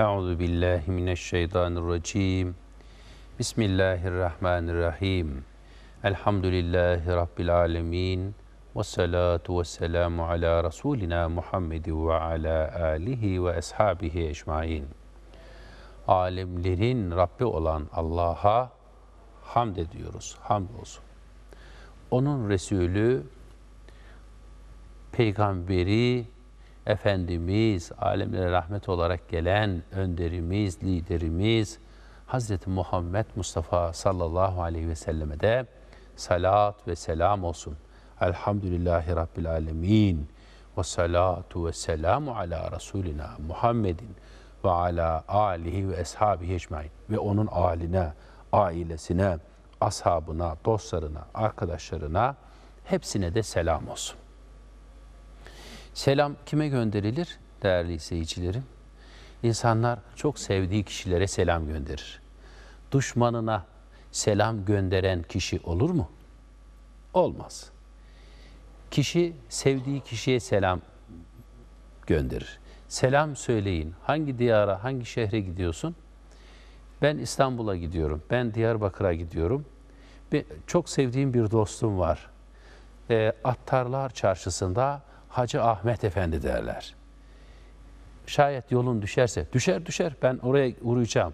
Euzu billahi mineşşeytanirracim. Bismillahirrahmanirrahim. Elhamdülillahi rabbil alamin. Ve salatu ve selamu ala rasulina Muhammed ve ala alihi ve ashabihi ecmaîn. Alemlerin Rabbi olan Allah'a hamd ediyoruz. Hamd olsun. Onun Resulü peygamberi Efendimiz, alemlere rahmet olarak gelen önderimiz, liderimiz Hazreti Muhammed Mustafa sallallahu aleyhi ve selleme de salat ve selam olsun. Elhamdülillahi Rabbil alemin ve salatu ve selamu ala Resulina Muhammedin ve ala alihi ve eshabihi ecmain ve onun aline, ailesine, ashabına, dostlarına, arkadaşlarına hepsine de selam olsun. Selam kime gönderilir değerli seyircilerim? İnsanlar çok sevdiği kişilere selam gönderir. Düşmanına selam gönderen kişi olur mu? Olmaz. Kişi sevdiği kişiye selam gönderir. Selam söyleyin. Hangi diyara, hangi şehre gidiyorsun? Ben İstanbul'a gidiyorum. Ben Diyarbakır'a gidiyorum. Bir, çok sevdiğim bir dostum var. E, Attarlar Çarşısı'nda Hacı Ahmet Efendi derler. Şayet yolun düşerse, düşer düşer ben oraya uğrayacağım.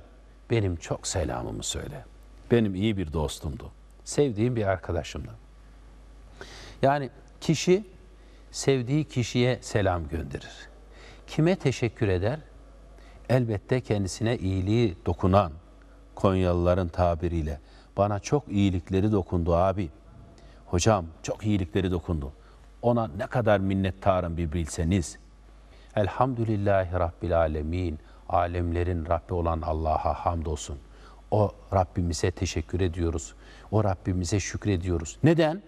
Benim çok selamımı söyle. Benim iyi bir dostumdu. Sevdiğim bir arkadaşımdı. Yani kişi sevdiği kişiye selam gönderir. Kime teşekkür eder? Elbette kendisine iyiliği dokunan Konyalıların tabiriyle bana çok iyilikleri dokundu abi. Hocam çok iyilikleri dokundu. Ona ne kadar minnettarım bir bilseniz. Elhamdülillahi Rabbil Alemin. Alemlerin Rabbi olan Allah'a hamdolsun. O Rabbimize teşekkür ediyoruz. O Rabbimize şükrediyoruz. Neden?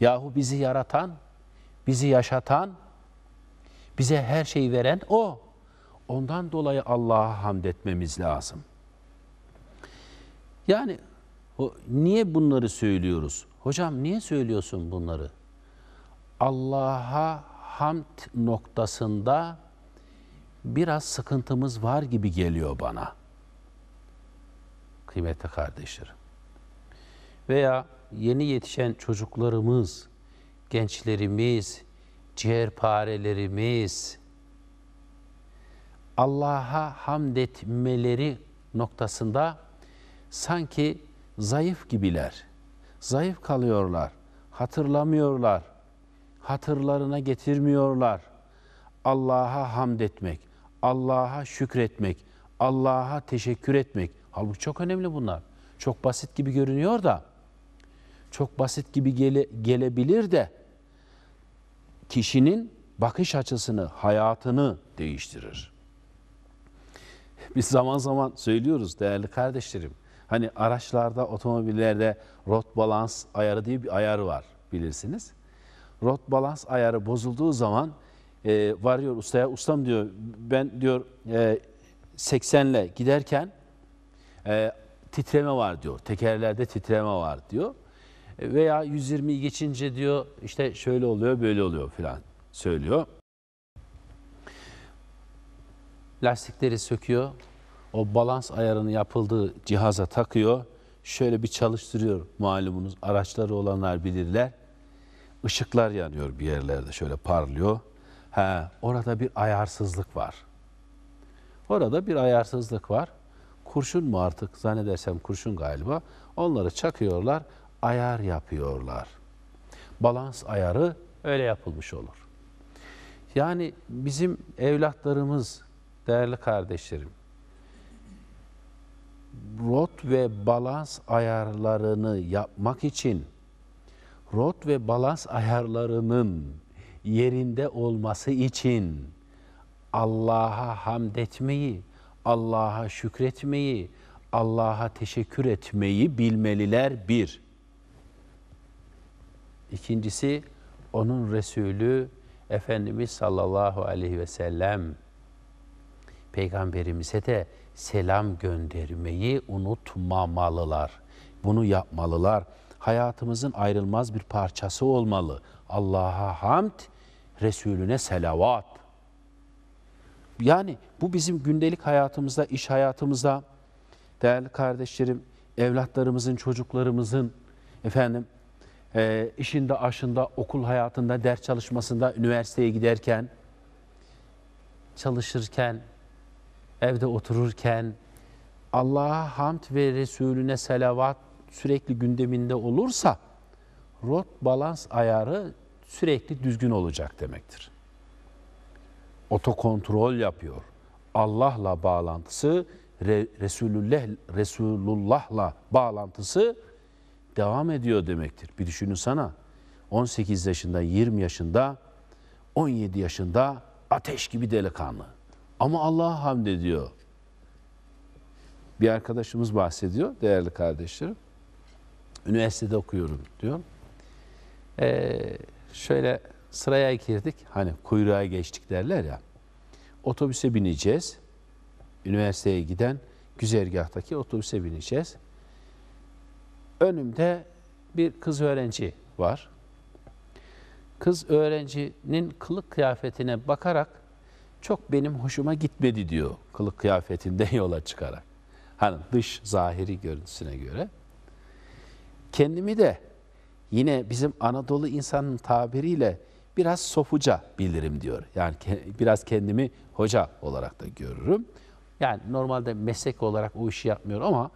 Yahu bizi yaratan, bizi yaşatan, bize her şeyi veren O. Ondan dolayı Allah'a hamd etmemiz lazım. Yani niye bunları söylüyoruz? Hocam niye söylüyorsun bunları? Allah'a hamd noktasında biraz sıkıntımız var gibi geliyor bana. Kıymetli kardeşlerim. Veya yeni yetişen çocuklarımız, gençlerimiz, ciğerparelerimiz Allah'a hamd etmeleri noktasında sanki zayıf gibiler. Zayıf kalıyorlar, hatırlamıyorlar hatırlarına getirmiyorlar. Allah'a hamd etmek, Allah'a şükretmek, Allah'a teşekkür etmek. Halbuki çok önemli bunlar. Çok basit gibi görünüyor da, çok basit gibi gele, gelebilir de kişinin bakış açısını, hayatını değiştirir. Biz zaman zaman söylüyoruz değerli kardeşlerim. Hani araçlarda, otomobillerde rot balans ayarı diye bir ayar var bilirsiniz rot balans ayarı bozulduğu zaman e, varıyor ustaya. Ustam diyor ben diyor e, 80 ile giderken e, titreme var diyor. Tekerlerde titreme var diyor. E, veya 120'yi geçince diyor işte şöyle oluyor böyle oluyor filan söylüyor. Lastikleri söküyor. O balans ayarının yapıldığı cihaza takıyor. Şöyle bir çalıştırıyor malumunuz. Araçları olanlar bilirler ışıklar yanıyor bir yerlerde şöyle parlıyor. Ha, orada bir ayarsızlık var. Orada bir ayarsızlık var. Kurşun mu artık zannedersem kurşun galiba. Onları çakıyorlar, ayar yapıyorlar. Balans ayarı öyle yapılmış olur. Yani bizim evlatlarımız, değerli kardeşlerim, rot ve balans ayarlarını yapmak için rot ve balans ayarlarının yerinde olması için Allah'a hamd etmeyi, Allah'a şükretmeyi, Allah'a teşekkür etmeyi bilmeliler bir. İkincisi onun Resulü Efendimiz sallallahu aleyhi ve sellem peygamberimize de selam göndermeyi unutmamalılar. Bunu yapmalılar hayatımızın ayrılmaz bir parçası olmalı. Allah'a hamd, Resulüne selavat. Yani bu bizim gündelik hayatımızda, iş hayatımızda değerli kardeşlerim, evlatlarımızın, çocuklarımızın efendim e, işinde, aşında, okul hayatında, ders çalışmasında, üniversiteye giderken, çalışırken, evde otururken Allah'a hamd ve Resulüne selavat sürekli gündeminde olursa rot balans ayarı sürekli düzgün olacak demektir. Otokontrol yapıyor. Allah'la bağlantısı, Resulullah Resulullah'la bağlantısı devam ediyor demektir. Bir düşünün sana. 18 yaşında, 20 yaşında, 17 yaşında ateş gibi delikanlı. Ama Allah'a hamd ediyor. Bir arkadaşımız bahsediyor değerli kardeşlerim. Üniversitede okuyorum diyor. Ee, şöyle sıraya girdik. Hani kuyruğa geçtik derler ya. Otobüse bineceğiz. Üniversiteye giden güzergahtaki otobüse bineceğiz. Önümde bir kız öğrenci var. Kız öğrencinin kılık kıyafetine bakarak çok benim hoşuma gitmedi diyor kılık kıyafetinden yola çıkarak. Hani dış zahiri görüntüsüne göre. Kendimi de yine bizim Anadolu insanın tabiriyle biraz sofuca bilirim diyor. Yani biraz kendimi hoca olarak da görürüm. Yani normalde meslek olarak o işi yapmıyorum ama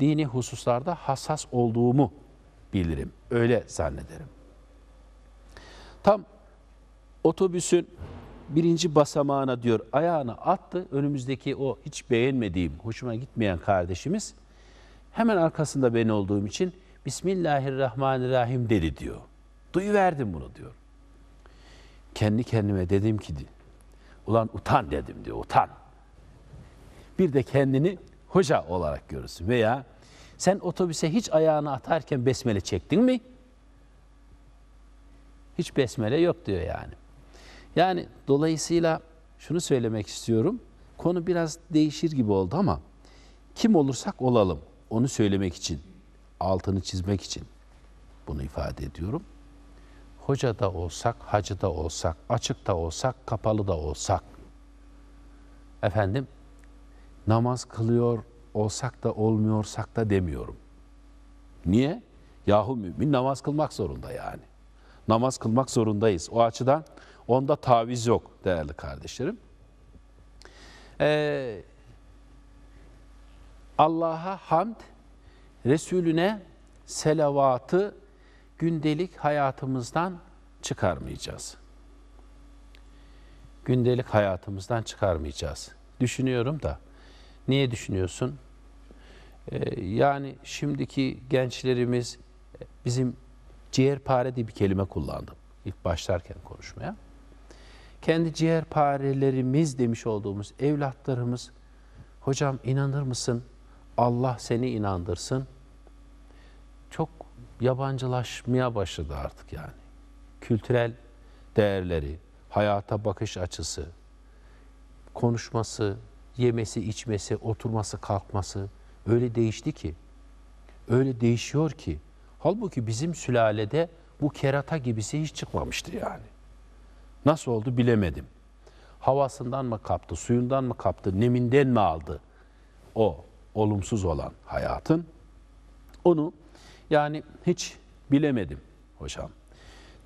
dini hususlarda hassas olduğumu bilirim. Öyle zannederim. Tam otobüsün birinci basamağına diyor ayağını attı. Önümüzdeki o hiç beğenmediğim, hoşuma gitmeyen kardeşimiz hemen arkasında ben olduğum için Bismillahirrahmanirrahim dedi diyor. Duyuverdim bunu diyor. Kendi kendime dedim ki ulan utan dedim diyor utan. Bir de kendini hoca olarak görürsün veya sen otobüse hiç ayağını atarken besmele çektin mi? Hiç besmele yok diyor yani. Yani dolayısıyla şunu söylemek istiyorum. Konu biraz değişir gibi oldu ama kim olursak olalım onu söylemek için altını çizmek için bunu ifade ediyorum. Hoca da olsak, hacı da olsak, açık da olsak, kapalı da olsak, efendim namaz kılıyor olsak da olmuyorsak da demiyorum. Niye? Yahu mümin namaz kılmak zorunda yani. Namaz kılmak zorundayız. O açıdan onda taviz yok değerli kardeşlerim. Ee, Allah'a hamd Resulüne selavatı gündelik hayatımızdan çıkarmayacağız. Gündelik hayatımızdan çıkarmayacağız. Düşünüyorum da. Niye düşünüyorsun? Ee, yani şimdiki gençlerimiz bizim ciğerpare diye bir kelime kullandım ilk başlarken konuşmaya. Kendi ciğerparelerimiz demiş olduğumuz evlatlarımız hocam inanır mısın? Allah seni inandırsın çok yabancılaşmaya başladı artık yani. Kültürel değerleri, hayata bakış açısı, konuşması, yemesi, içmesi, oturması, kalkması öyle değişti ki, öyle değişiyor ki. Halbuki bizim sülalede bu kerata gibisi hiç çıkmamıştı yani. Nasıl oldu bilemedim. Havasından mı kaptı, suyundan mı kaptı, neminden mi aldı o olumsuz olan hayatın? Onu yani hiç bilemedim hocam.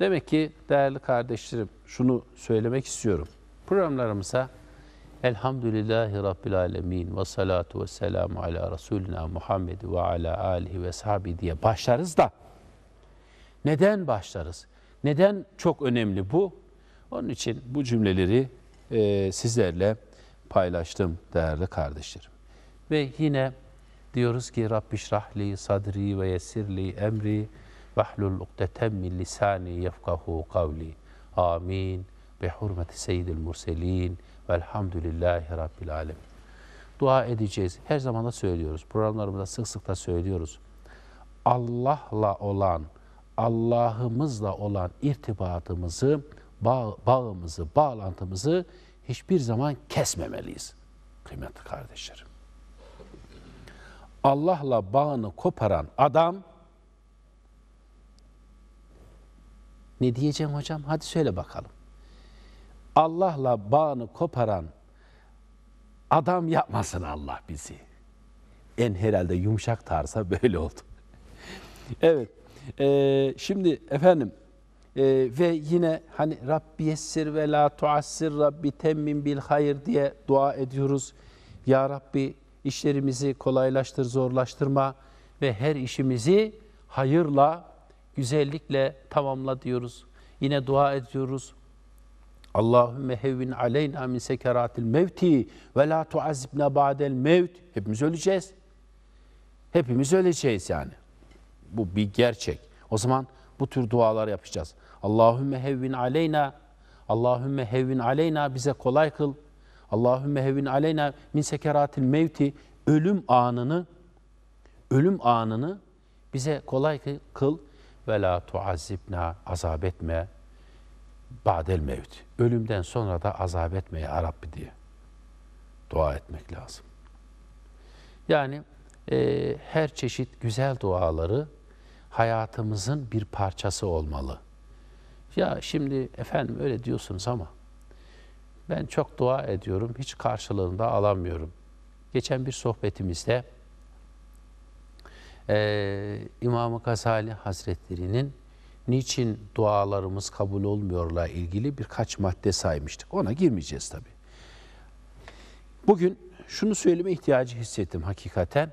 Demek ki değerli kardeşlerim şunu söylemek istiyorum. Programlarımıza Elhamdülillahi Rabbil Alemin ve salatu ve selamu ala Resulina Muhammed ve ala alihi ve sahibi diye başlarız da neden başlarız? Neden çok önemli bu? Onun için bu cümleleri e, sizlerle paylaştım değerli kardeşlerim. Ve yine Diyoruz ki Rabbi şrahli sadri ve yessirli emri vahlul ukdeten min lisani yefkahu kavli. Amin. Bi hurmeti seyyidil murselin velhamdülillahi rabbil alem. Dua edeceğiz. Her zaman da söylüyoruz. Programlarımızda sık sık da söylüyoruz. Allah'la olan, Allah'ımızla olan irtibatımızı, bağ, bağımızı, bağlantımızı hiçbir zaman kesmemeliyiz. Kıymetli kardeşlerim. Allah'la bağını koparan adam ne diyeceğim hocam? Hadi söyle bakalım. Allah'la bağını koparan adam yapmasın Allah bizi. En herhalde yumuşak tarsa böyle oldu. evet. E, şimdi efendim e, ve yine hani Rabbi yessir ve la tuassir Rabbi temmin bil hayır diye dua ediyoruz. Ya Rabbi işlerimizi kolaylaştır, zorlaştırma ve her işimizi hayırla, güzellikle tamamla diyoruz. Yine dua ediyoruz. Allahümme hevvin aleyna min sekeratil mevti ve la tuazibna ba'del mevt. Hepimiz öleceğiz. Hepimiz öleceğiz yani. Bu bir gerçek. O zaman bu tür dualar yapacağız. Allahümme hevvin aleyna, Allahümme hevvin aleyna bize kolay kıl. Allahümme hevin aleyna min sekeratil mevti ölüm anını ölüm anını bize kolay kıl ve la tuazibna azap etme badel mevt. Ölümden sonra da azap etme ya Rabbi diye dua etmek lazım. Yani e, her çeşit güzel duaları hayatımızın bir parçası olmalı. Ya şimdi efendim öyle diyorsunuz ama ben çok dua ediyorum, hiç da alamıyorum. Geçen bir sohbetimizde e, İmam-ı Gazali Hazretleri'nin niçin dualarımız kabul olmuyorla ilgili birkaç madde saymıştık. Ona girmeyeceğiz tabii. Bugün şunu söyleme ihtiyacı hissettim hakikaten.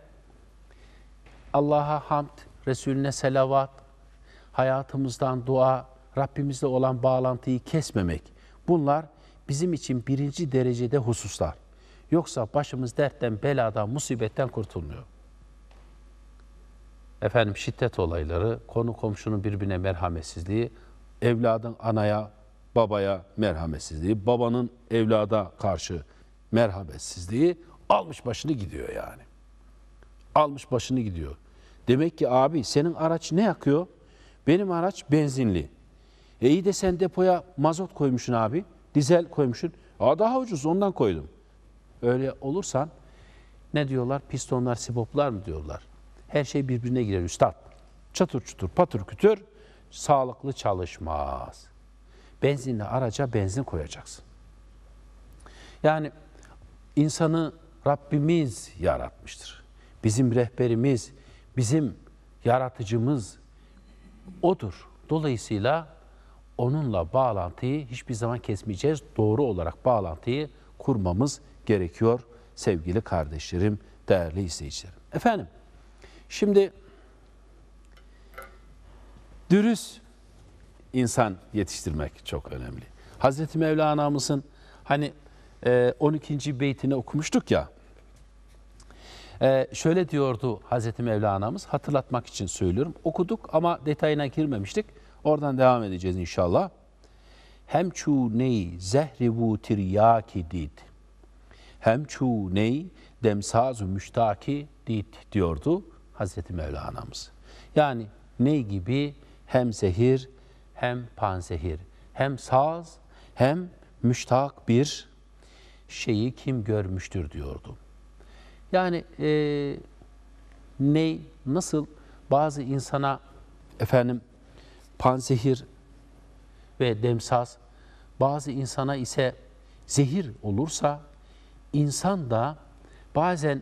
Allah'a hamd, Resulüne selavat, hayatımızdan dua, Rabbimizle olan bağlantıyı kesmemek. Bunlar bizim için birinci derecede hususlar. Yoksa başımız dertten, beladan, musibetten kurtulmuyor. Efendim şiddet olayları, konu komşunun birbirine merhametsizliği, evladın anaya, babaya merhametsizliği, babanın evlada karşı merhametsizliği almış başını gidiyor yani. Almış başını gidiyor. Demek ki abi senin araç ne yakıyor? Benim araç benzinli. E iyi de sen depoya mazot koymuşsun abi dizel koymuşsun. Aa daha ucuz ondan koydum. Öyle olursan ne diyorlar? Pistonlar, siboplar mı diyorlar? Her şey birbirine girer üstad. Çatır çutur, patır kütür sağlıklı çalışmaz. Benzinli araca benzin koyacaksın. Yani insanı Rabbimiz yaratmıştır. Bizim rehberimiz, bizim yaratıcımız odur. Dolayısıyla onunla bağlantıyı hiçbir zaman kesmeyeceğiz. Doğru olarak bağlantıyı kurmamız gerekiyor sevgili kardeşlerim, değerli izleyicilerim. Efendim, şimdi dürüst insan yetiştirmek çok önemli. Hazreti Mevlana'mızın hani 12. E, beytini okumuştuk ya, ee, şöyle diyordu Hazreti Mevlana'mız hatırlatmak için söylüyorum. Okuduk ama detayına girmemiştik. Oradan devam edeceğiz inşallah. Hem çu ney zehri bu tiryaki did. Hem çu ney demsaz müştaki did diyordu Hazreti Mevlana'mız. Yani ney gibi hem zehir hem panzehir hem saz hem müştak bir şeyi kim görmüştür diyordu. Yani e, ney nasıl bazı insana efendim panzehir ve demsaz, bazı insana ise zehir olursa insan da bazen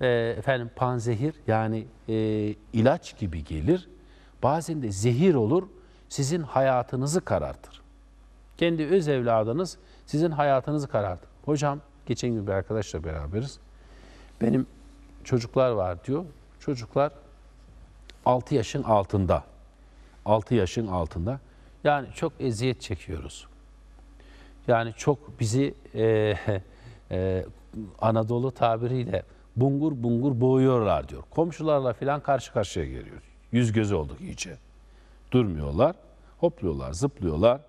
e, efendim panzehir yani e, ilaç gibi gelir, bazen de zehir olur, sizin hayatınızı karartır. Kendi öz evladınız sizin hayatınızı karartır. Hocam geçen gün bir arkadaşla beraberiz. Benim çocuklar var diyor. Çocuklar 6 yaşın altında. 6 yaşın altında. Yani çok eziyet çekiyoruz. Yani çok bizi e, e, Anadolu tabiriyle bungur bungur boğuyorlar diyor. Komşularla filan karşı karşıya geliyor. Yüz göz olduk iyice. Durmuyorlar, hopluyorlar, zıplıyorlar.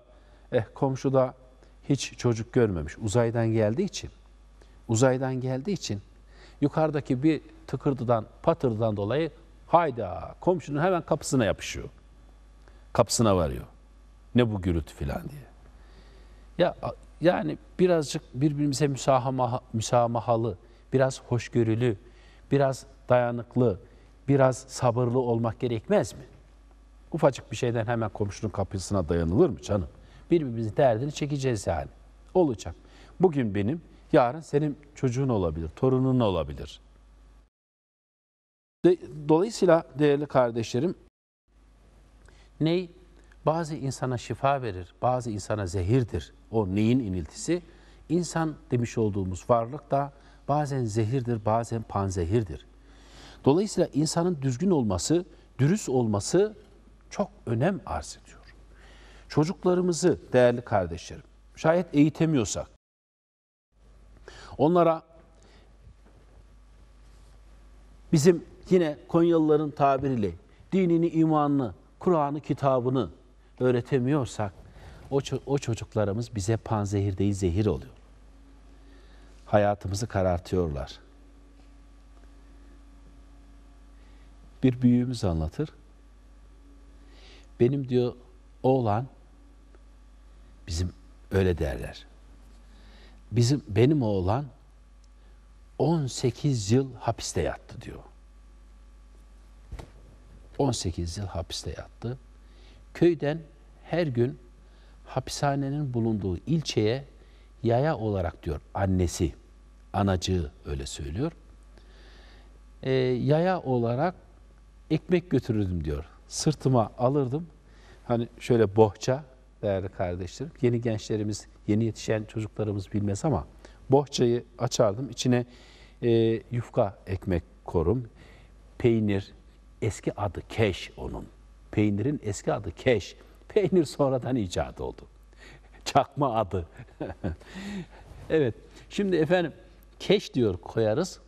Eh komşu da hiç çocuk görmemiş. Uzaydan geldiği için, uzaydan geldiği için yukarıdaki bir tıkırdıdan, patırdıdan dolayı hayda komşunun hemen kapısına yapışıyor kapısına varıyor. Ne bu gürültü filan diye. Ya yani birazcık birbirimize müsamaha, müsamahalı, biraz hoşgörülü, biraz dayanıklı, biraz sabırlı olmak gerekmez mi? Ufacık bir şeyden hemen komşunun kapısına dayanılır mı canım? Birbirimizin derdini çekeceğiz yani. Olacak. Bugün benim, yarın senin çocuğun olabilir, torunun olabilir. Dolayısıyla değerli kardeşlerim Ney? Bazı insana şifa verir, bazı insana zehirdir. O neyin iniltisi? İnsan demiş olduğumuz varlık da bazen zehirdir, bazen panzehirdir. Dolayısıyla insanın düzgün olması, dürüst olması çok önem arz ediyor. Çocuklarımızı değerli kardeşlerim, şayet eğitemiyorsak, onlara bizim yine Konyalıların tabiriyle dinini, imanını Kur'an'ı, kitabını öğretemiyorsak o, ço o çocuklarımız bize panzehir değil zehir oluyor. Hayatımızı karartıyorlar. Bir büyüğümüz anlatır. Benim diyor oğlan bizim öyle derler. Bizim benim oğlan 18 yıl hapiste yattı diyor. 18 yıl hapiste yattı. Köyden her gün hapishanenin bulunduğu ilçeye yaya olarak diyor annesi, anacığı öyle söylüyor. E, yaya olarak ekmek götürürdüm diyor. Sırtıma alırdım. Hani şöyle bohça değerli kardeşlerim. Yeni gençlerimiz, yeni yetişen çocuklarımız bilmez ama bohçayı açardım. İçine e, yufka ekmek korum, peynir, eski adı keş onun. Peynirin eski adı keş. Peynir sonradan icat oldu. Çakma adı. evet. Şimdi efendim keş diyor koyarız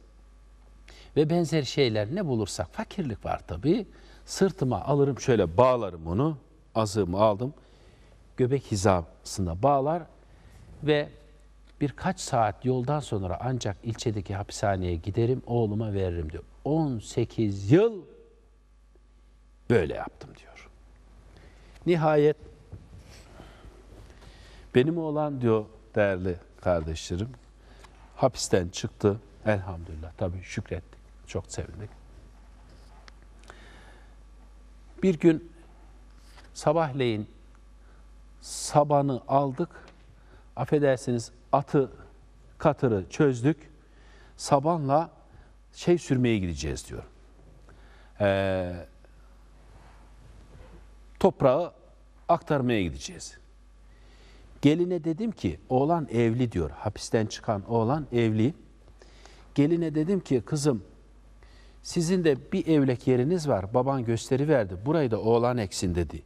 ve benzer şeyler ne bulursak fakirlik var tabii. Sırtıma alırım şöyle bağlarım onu. Azığımı aldım. Göbek hizasına bağlar ve birkaç saat yoldan sonra ancak ilçedeki hapishaneye giderim oğluma veririm diyor. 18 yıl Böyle yaptım diyor. Nihayet benim olan diyor değerli kardeşlerim hapisten çıktı. Elhamdülillah tabii şükrettik. Çok sevindik. Bir gün sabahleyin sabanı aldık. Affedersiniz atı katırı çözdük. Sabanla şey sürmeye gideceğiz diyor. Ee, toprağı aktarmaya gideceğiz. Geline dedim ki oğlan evli diyor. Hapisten çıkan oğlan evli. Geline dedim ki kızım sizin de bir evlek yeriniz var. Baban gösteri verdi. Burayı da oğlan eksin dedi.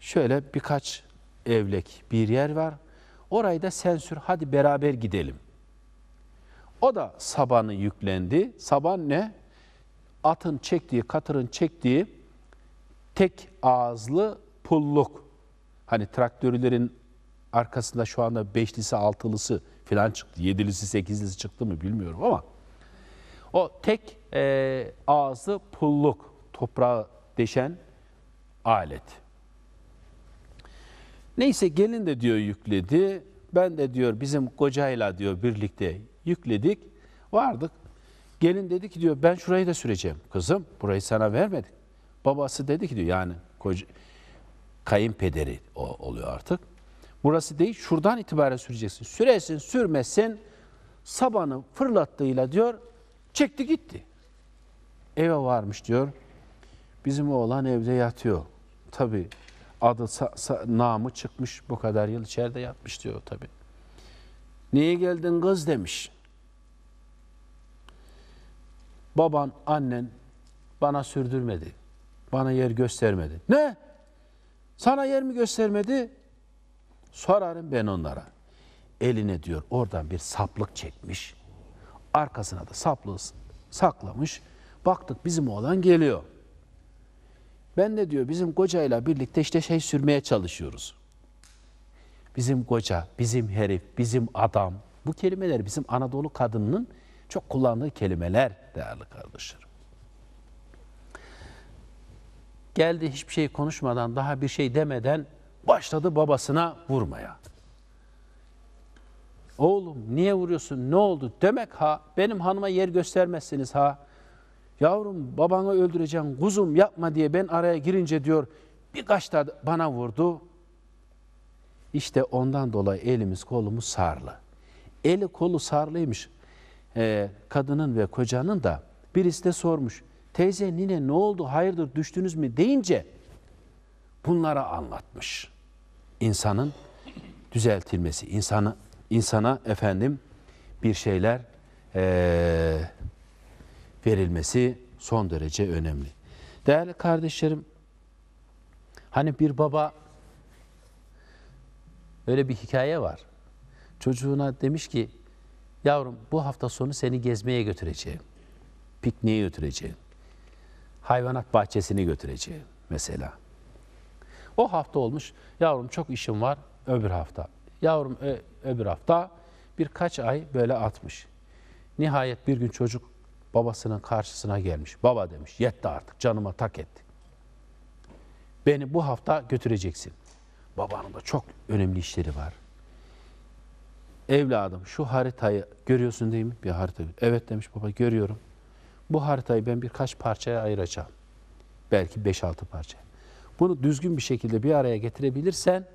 Şöyle birkaç evlek bir yer var. Orayı da sen sür hadi beraber gidelim. O da sabanı yüklendi. Saban ne? Atın çektiği, katırın çektiği tek ağızlı pulluk. Hani traktörlerin arkasında şu anda beşlisi, altılısı falan çıktı. Yedilisi, sekizlisi çıktı mı bilmiyorum ama o tek e, ağızlı pulluk toprağı deşen alet. Neyse gelin de diyor yükledi. Ben de diyor bizim kocayla diyor birlikte yükledik. Vardık. Gelin dedi ki diyor ben şurayı da süreceğim. Kızım burayı sana vermedik. Babası dedi ki diyor yani koca, kayınpederi o, oluyor artık. Burası değil şuradan itibaren süreceksin. Süresin sürmesin sabanı fırlattığıyla diyor çekti gitti. Eve varmış diyor. Bizim oğlan evde yatıyor. Tabi adı sa, sa, namı çıkmış bu kadar yıl içeride yatmış diyor tabi. Niye geldin kız demiş. Baban annen bana sürdürmedi bana yer göstermedi. Ne? Sana yer mi göstermedi? Sorarım ben onlara. Eline diyor oradan bir saplık çekmiş. Arkasına da saplığı saklamış. Baktık bizim oğlan geliyor. Ben de diyor bizim kocayla birlikte işte şey sürmeye çalışıyoruz. Bizim koca, bizim herif, bizim adam. Bu kelimeler bizim Anadolu kadınının çok kullandığı kelimeler değerli kardeşlerim. Geldi hiçbir şey konuşmadan, daha bir şey demeden başladı babasına vurmaya. Oğlum niye vuruyorsun? Ne oldu? Demek ha benim hanıma yer göstermezsiniz ha. Yavrum babanı öldüreceğim kuzum yapma diye ben araya girince diyor birkaç da bana vurdu. İşte ondan dolayı elimiz kolumuz sarlı. Eli kolu sarlıymış. Ee, kadının ve kocanın da birisi de sormuş teyze nine ne oldu hayırdır düştünüz mü deyince bunlara anlatmış. İnsanın düzeltilmesi, insana, insana efendim bir şeyler e, verilmesi son derece önemli. Değerli kardeşlerim, hani bir baba öyle bir hikaye var. Çocuğuna demiş ki, yavrum bu hafta sonu seni gezmeye götüreceğim, pikniğe götüreceğim hayvanat Bahçesini götüreceğim mesela. O hafta olmuş, yavrum çok işim var öbür hafta. Yavrum e, öbür hafta birkaç ay böyle atmış. Nihayet bir gün çocuk babasının karşısına gelmiş. Baba demiş, yetti artık canıma tak etti. Beni bu hafta götüreceksin. Babanın da çok önemli işleri var. Evladım şu haritayı görüyorsun değil mi? Bir harita. Evet demiş baba görüyorum. Bu haritayı ben birkaç parçaya ayıracağım. Belki 5-6 parça. Bunu düzgün bir şekilde bir araya getirebilirsen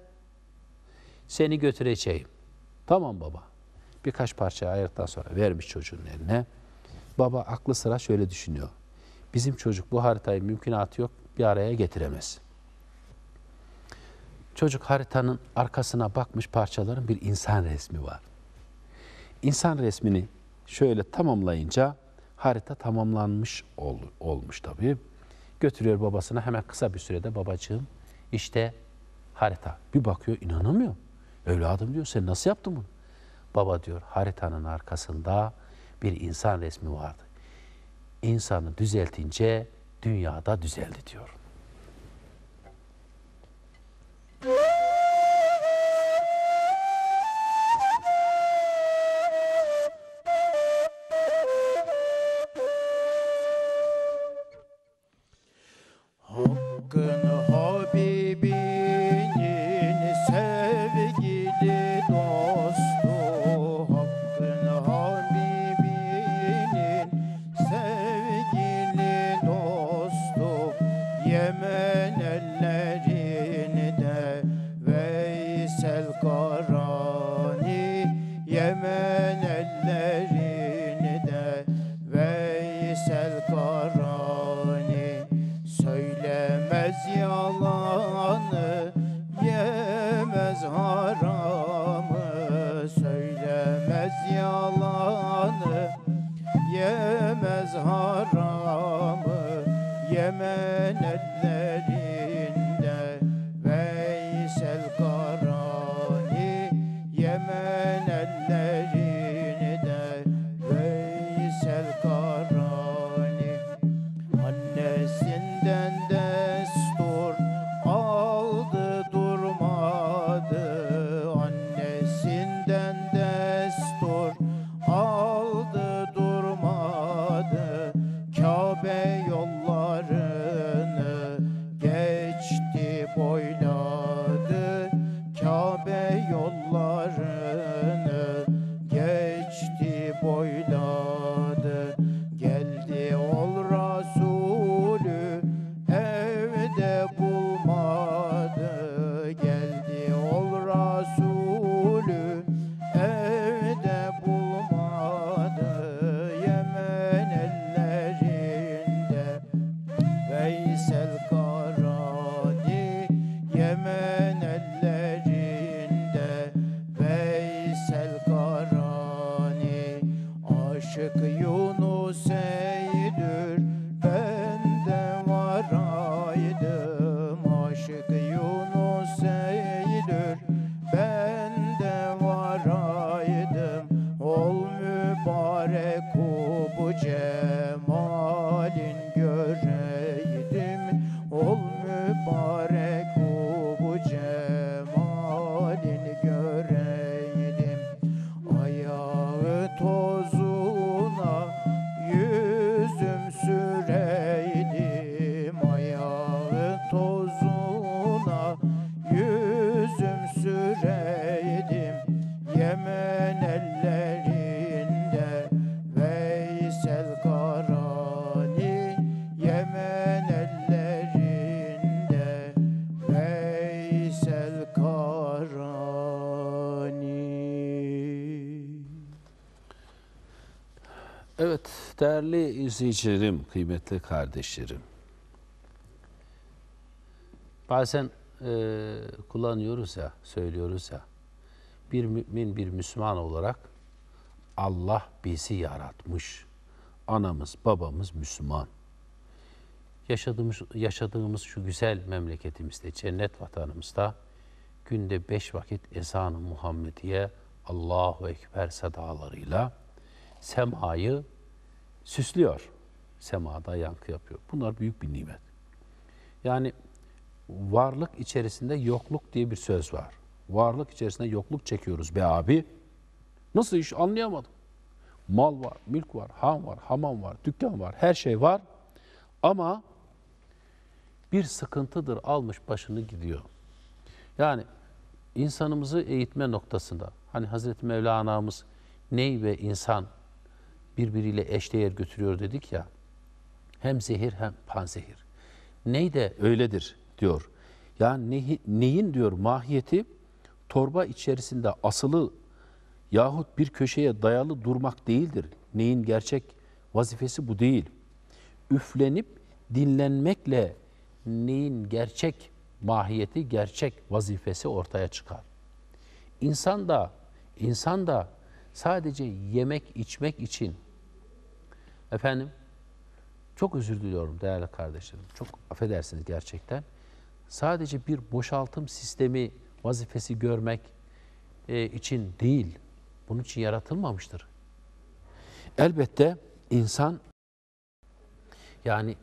seni götüreceğim. Tamam baba. Birkaç parçaya ayırdıktan sonra vermiş çocuğun eline. Baba aklı sıra şöyle düşünüyor. Bizim çocuk bu haritayı mümkünatı yok bir araya getiremez. Çocuk haritanın arkasına bakmış parçaların bir insan resmi var. İnsan resmini şöyle tamamlayınca harita tamamlanmış ol, olmuş tabii. Götürüyor babasına hemen kısa bir sürede babacığım işte harita. Bir bakıyor inanamıyor. Evladım diyor sen nasıl yaptın bunu? Baba diyor haritanın arkasında bir insan resmi vardı. İnsanı düzeltince dünyada düzeldi diyor. زمن الذي izleyicilerim, kıymetli kardeşlerim. Bazen e, kullanıyoruz ya, söylüyoruz ya. Bir mümin, bir Müslüman olarak Allah bizi yaratmış. Anamız, babamız Müslüman. Yaşadığımız, yaşadığımız şu güzel memleketimizde, cennet vatanımızda günde beş vakit ezan-ı Muhammediye Allahu Ekber sedalarıyla semayı süslüyor. Semada yankı yapıyor. Bunlar büyük bir nimet. Yani varlık içerisinde yokluk diye bir söz var. Varlık içerisinde yokluk çekiyoruz be abi. Nasıl iş anlayamadım. Mal var, mülk var, ham var, hamam var, dükkan var, her şey var. Ama bir sıkıntıdır almış başını gidiyor. Yani insanımızı eğitme noktasında hani Hazreti Mevlana'mız ney ve insan birbiriyle eşdeğer götürüyor dedik ya. Hem zehir hem panzehir. Ney de öyledir diyor. Yani neyin diyor mahiyeti torba içerisinde asılı yahut bir köşeye dayalı durmak değildir. Neyin gerçek vazifesi bu değil. Üflenip dinlenmekle neyin gerçek mahiyeti, gerçek vazifesi ortaya çıkar. İnsan da, insan da sadece yemek içmek için Efendim, çok özür diliyorum değerli kardeşlerim. Çok affedersiniz gerçekten. Sadece bir boşaltım sistemi vazifesi görmek e, için değil, bunun için yaratılmamıştır. Elbette insan yani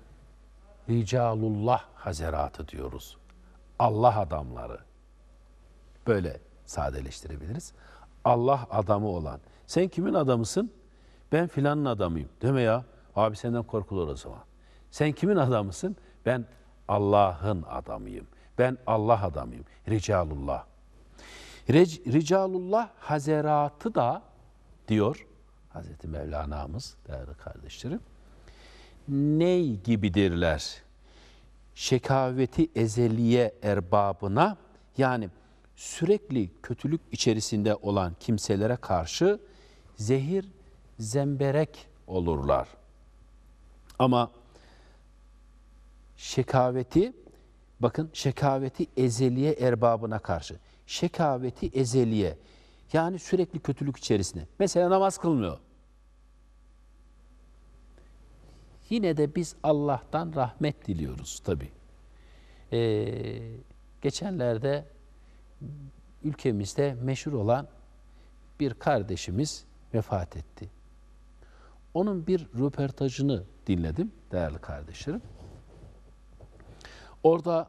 Ricalullah hazeratı diyoruz. Allah adamları. Böyle sadeleştirebiliriz. Allah adamı olan. Sen kimin adamısın? Ben filanın adamıyım. Deme ya. Abi senden korkulur o zaman. Sen kimin adamısın? Ben Allah'ın adamıyım. Ben Allah adamıyım. Ricalullah. Rec, Ricalullah hazeratı da diyor Hazreti Mevlana'mız değerli kardeşlerim. Ney gibidirler? Şekaveti ezeliye erbabına yani sürekli kötülük içerisinde olan kimselere karşı zehir zemberek olurlar. Ama şekaveti, bakın şekaveti ezeliye erbabına karşı. Şekaveti ezeliye. Yani sürekli kötülük içerisinde. Mesela namaz kılmıyor. Yine de biz Allah'tan rahmet diliyoruz tabi. Ee, geçenlerde ülkemizde meşhur olan bir kardeşimiz vefat etti. Onun bir röportajını dinledim değerli kardeşlerim. Orada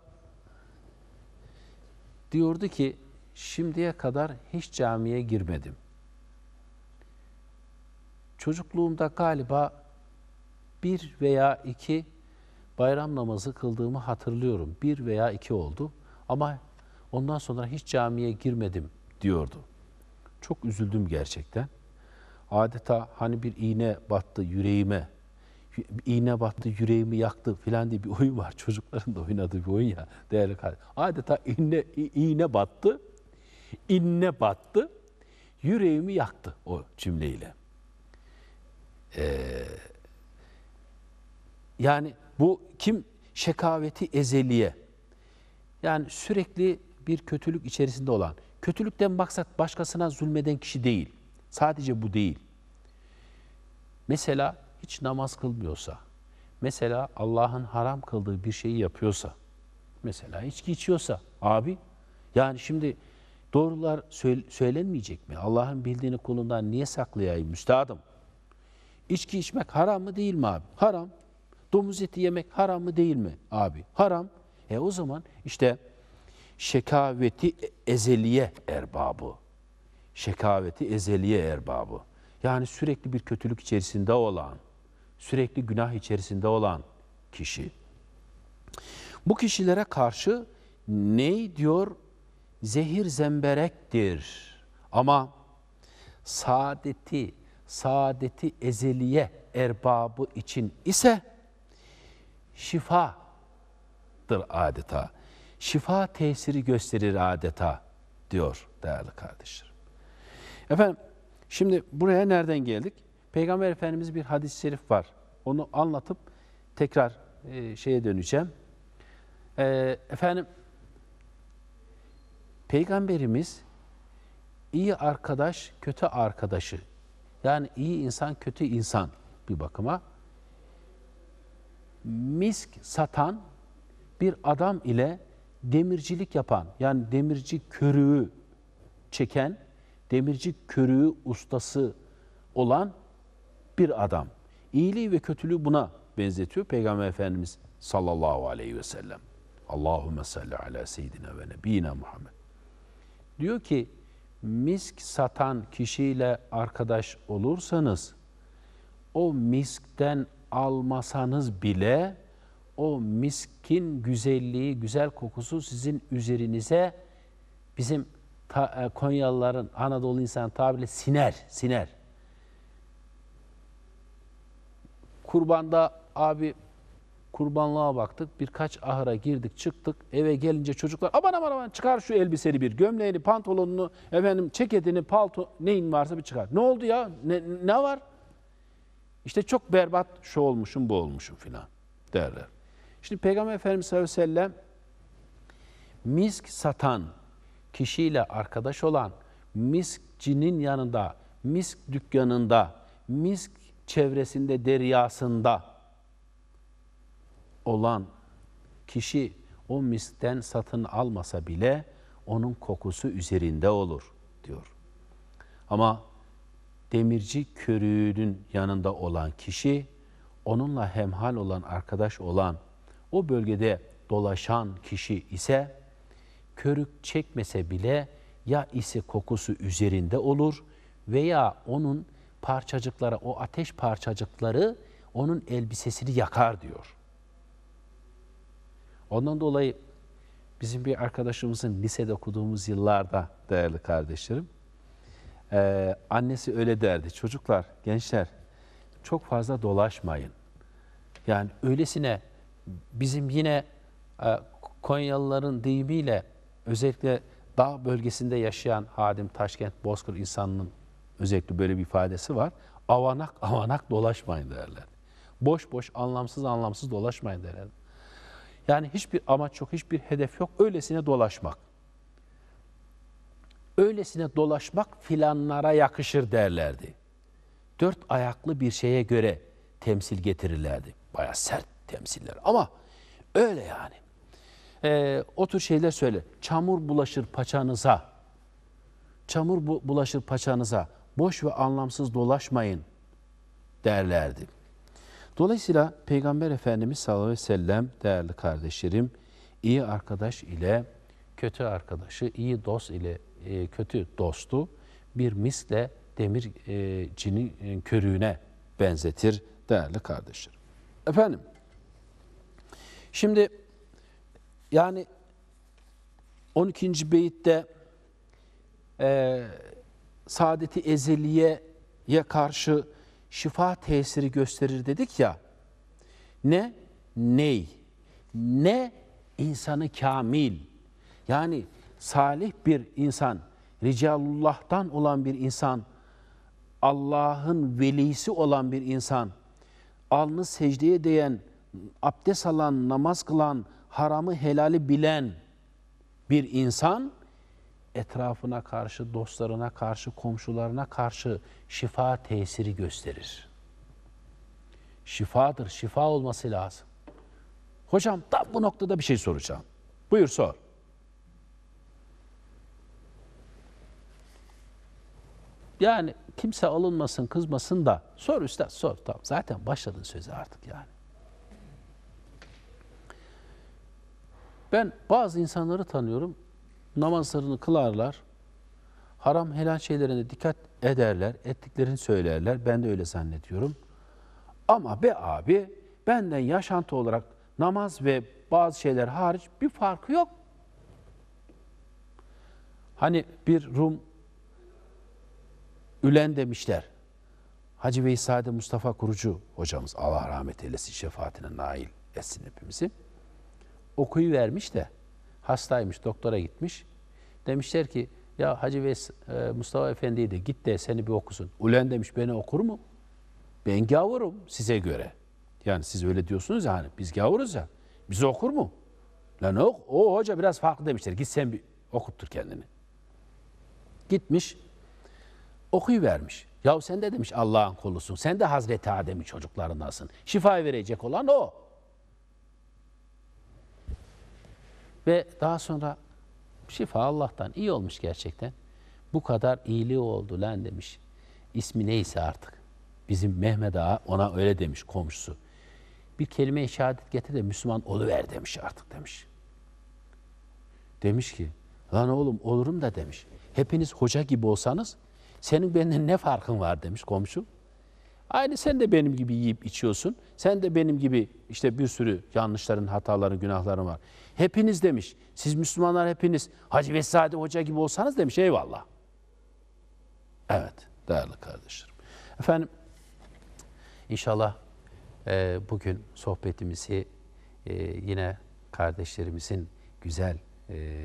diyordu ki şimdiye kadar hiç camiye girmedim. Çocukluğumda galiba bir veya iki bayram namazı kıldığımı hatırlıyorum. Bir veya iki oldu ama ondan sonra hiç camiye girmedim diyordu. Çok üzüldüm gerçekten adeta hani bir iğne battı yüreğime, iğne battı yüreğimi yaktı filan diye bir oyun var. Çocukların da oynadığı bir oyun ya değerli kardeşim. Adeta iğne, iğne battı, iğne battı, yüreğimi yaktı o cümleyle. Ee, yani bu kim şekaveti ezeliye. Yani sürekli bir kötülük içerisinde olan. Kötülükten maksat başkasına zulmeden kişi değil. Sadece bu değil. Mesela hiç namaz kılmıyorsa, mesela Allah'ın haram kıldığı bir şeyi yapıyorsa, mesela içki içiyorsa, abi yani şimdi doğrular söylenmeyecek mi? Allah'ın bildiğini kulundan niye saklayayım üstadım? İçki içmek haram mı değil mi abi? Haram. Domuz eti yemek haram mı değil mi abi? Haram. E o zaman işte şekaveti e, ezeliye erbabı şekaveti ezeliye erbabı. Yani sürekli bir kötülük içerisinde olan, sürekli günah içerisinde olan kişi. Bu kişilere karşı ney diyor? Zehir zemberektir. Ama saadeti, saadeti ezeliye erbabı için ise şifadır adeta. Şifa tesiri gösterir adeta diyor değerli kardeşlerim. Efendim şimdi buraya nereden geldik? Peygamber Efendimiz bir hadis-i şerif var. Onu anlatıp tekrar e, şeye döneceğim. E, efendim Peygamberimiz iyi arkadaş, kötü arkadaşı. Yani iyi insan, kötü insan bir bakıma. Misk satan bir adam ile demircilik yapan, yani demirci körüğü çeken demirci körüğü ustası olan bir adam. İyiliği ve kötülüğü buna benzetiyor Peygamber Efendimiz sallallahu aleyhi ve sellem. Allahümme salli ala seyyidina ve nebiyina Muhammed. Diyor ki misk satan kişiyle arkadaş olursanız o miskten almasanız bile o miskin güzelliği, güzel kokusu sizin üzerinize bizim ta, e, Konyalıların, Anadolu insan tabiriyle siner, siner. Kurbanda abi kurbanlığa baktık. Birkaç ahıra girdik çıktık. Eve gelince çocuklar aman aman aman çıkar şu elbiseni bir. Gömleğini, pantolonunu, efendim ceketini, palto neyin varsa bir çıkar. Ne oldu ya? Ne, ne var? İşte çok berbat şu olmuşum bu olmuşum filan derler. Şimdi Peygamber Efendimiz sallallahu aleyhi ve sellem misk satan kişiyle arkadaş olan miskçinin yanında, misk dükkanında, misk çevresinde, deryasında olan kişi o miskten satın almasa bile onun kokusu üzerinde olur diyor. Ama demirci körüğünün yanında olan kişi, onunla hemhal olan, arkadaş olan, o bölgede dolaşan kişi ise körük çekmese bile ya isi kokusu üzerinde olur veya onun parçacıklara, o ateş parçacıkları onun elbisesini yakar diyor. Ondan dolayı bizim bir arkadaşımızın lisede okuduğumuz yıllarda değerli kardeşlerim, e, annesi öyle derdi. Çocuklar, gençler çok fazla dolaşmayın. Yani öylesine bizim yine e, Konyalıların deyimiyle özellikle dağ bölgesinde yaşayan Hadim, Taşkent, Bozkır insanının özellikle böyle bir ifadesi var. Avanak avanak dolaşmayın derler. Boş boş anlamsız anlamsız dolaşmayın derler. Yani hiçbir amaç yok, hiçbir hedef yok. Öylesine dolaşmak. Öylesine dolaşmak filanlara yakışır derlerdi. Dört ayaklı bir şeye göre temsil getirirlerdi. Baya sert temsiller ama öyle yani e, o tür şeyler söyle. Çamur bulaşır paçanıza. Çamur bu, bulaşır paçanıza. Boş ve anlamsız dolaşmayın derlerdi. Dolayısıyla Peygamber Efendimiz sallallahu aleyhi ve sellem değerli kardeşlerim iyi arkadaş ile kötü arkadaşı, iyi dost ile e, kötü dostu bir misle demir e, cinin e, körüğüne benzetir değerli kardeşlerim. Efendim şimdi yani 12. beyitte e, saadeti ezeliyeye karşı şifa tesiri gösterir dedik ya. Ne? Ney? Ne insanı kamil? Yani salih bir insan, ricalullah'tan olan bir insan, Allah'ın velisi olan bir insan, alnı secdeye değen, abdest alan, namaz kılan, haramı helali bilen bir insan etrafına karşı, dostlarına karşı, komşularına karşı şifa tesiri gösterir. Şifadır, şifa olması lazım. Hocam tam bu noktada bir şey soracağım. Buyur sor. Yani kimse alınmasın, kızmasın da sor üstad sor. Tamam zaten başladın söze artık yani. Ben bazı insanları tanıyorum. Namazlarını kılarlar. Haram helal şeylerine dikkat ederler. Ettiklerini söylerler. Ben de öyle zannediyorum. Ama be abi benden yaşantı olarak namaz ve bazı şeyler hariç bir farkı yok. Hani bir Rum ülen demişler. Hacı Veysade Mustafa Kurucu hocamız Allah rahmet eylesin şefaatine nail etsin hepimizi okuyu vermiş de hastaymış, doktora gitmiş. Demişler ki ya Hacı Ves, e, Mustafa Efendi'yi de git de seni bir okusun. Ulen demiş beni okur mu? Ben gavurum size göre. Yani siz öyle diyorsunuz ya hani biz gavuruz ya. Bizi okur mu? Lan o, o hoca biraz farklı demişler. Git sen bir okuttur kendini. Gitmiş okuyu vermiş. Yahu sen de demiş Allah'ın kulusun. Sen de Hazreti Adem'in çocuklarındasın. Şifa verecek olan o. Ve daha sonra şifa Allah'tan iyi olmuş gerçekten. Bu kadar iyiliği oldu lan demiş. İsmi neyse artık. Bizim Mehmet Ağa ona öyle demiş komşusu. Bir kelime-i şehadet getir de Müslüman oluver demiş artık demiş. Demiş ki lan oğlum olurum da demiş. Hepiniz hoca gibi olsanız senin benden ne farkın var demiş komşu. Aynı sen de benim gibi yiyip içiyorsun. Sen de benim gibi işte bir sürü yanlışların, hataların, günahların var. Hepiniz demiş. Siz Müslümanlar hepiniz Hacı Vesadi Hoca gibi olsanız demiş. Eyvallah. Evet değerli kardeşlerim. Efendim inşallah e, bugün sohbetimizi e, yine kardeşlerimizin güzel e,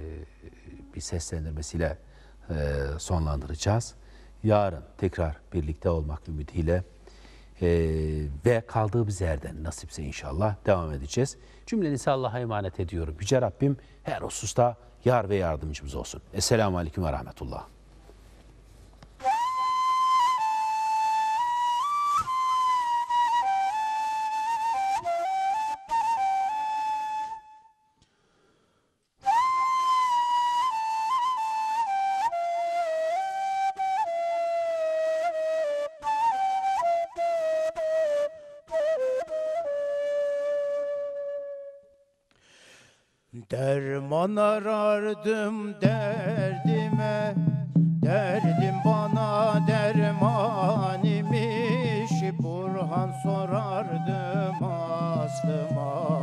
bir seslendirmesiyle e, sonlandıracağız. Yarın tekrar birlikte olmak ümidiyle ee, ve kaldığımız yerden nasipse inşallah devam edeceğiz. Cümlenizi Allah'a emanet ediyorum. Yüce Rabbim her hususta yar ve yardımcımız olsun. Esselamu Aleyküm ve Rahmetullah. Ben arardım derdime Derdim bana derman imiş Burhan sorardım aslıma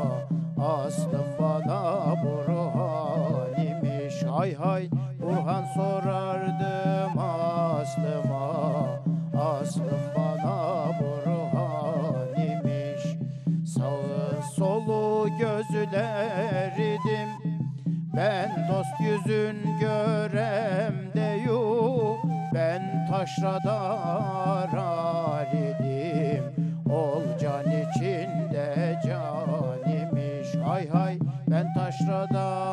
Aslım bana Burhan imiş Hay hay Burhan sorardım aslıma Aslım bana Burhan imiş Sağı solu gözleri yüzün görem deyu ben taşrada arar idim ol can içinde canimiş hay hay ben taşrada